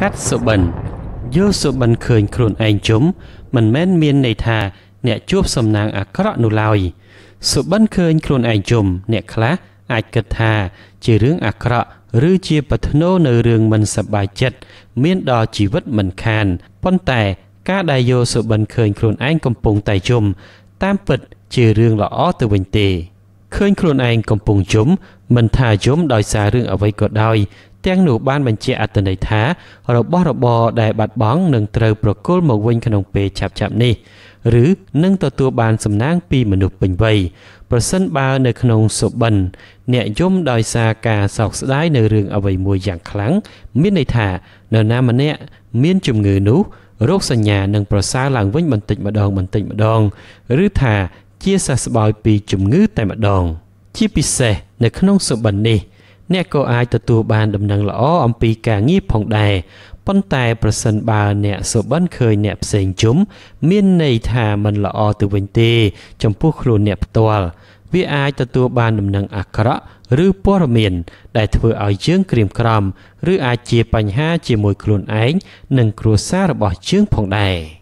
ខាត់សុបិនយល់សុបិនឃើញខ្លួនឯងជុំមិនមែនមានន័យថាអ្នកជួបសំណាងអាក្រក់នោះឡើយសុបិនឃើញខ្លួនឯងជុំអ្នកខ្លះអាចគិតថាជារឿងអាក្រក់ឬជាប្រធ្នូនៅរឿងមិនសប្បាយចិត្តមាន ដល់ជីវិតមិនខានប៉ុន្តែការដែលយល់សុបិនឃើញខ្លួនឯងកំពុងតែជុំតាមពិតជារឿងល្អទៅវិញទេ ឃើញ ខ្លួនឯងកំពុងជុំមិនថាយំដោយសាររឿងអ្វីក៏ដោយទាំងនោះបានបញ្ជាក់អត្ថន័យថារបស់របរដែលបាត់បង់នឹងត្រូវប្រគល់មកវិញក្នុងពេលឆាប់ៗនេះ ឬនឹងទទួលបានសំណាង ពីមនុស្សពេញវ័យប្រសិនបើនៅក្នុងសុបិនអ្នកយំដោយសារការសោកស្ដាយនៅរឿងអ្វីមួយយ៉ាងខ្លាំងមានន័យថានៅណាម្នាក់មាន ជំងឺនោះរោគសញ្ញានឹងប្រសើរឡើងវិញបន្តិចម្ដងបន្តិចម្ដង ឬថាជាសះស្បើយពីជំងឺ តែម្ដង ជាពិសេសនៅក្នុង សុបិននេះអ្នកក៏អាចទទួលបានដំណឹងល្អ អំពីការងារផងដែរប៉ុន្តែ ប្រសិនបើអ្នកសុបិនឃើញអ្នក ផ្សេងជុំមានន័យថាมันល្អទៅវិញទេ ចំពោះខ្លួនអ្នកផ្ទាល់វាអាចទទួលបានដំណឹងអាក្រក់ឬព័ត៌មានដែលធ្វើឲ្យយើងក្រៀមក្រំឬអាចជាបញ្ហាជាមួយខ្លួនឯងនិងគ្រួសាររបស់យើងផងដែរ។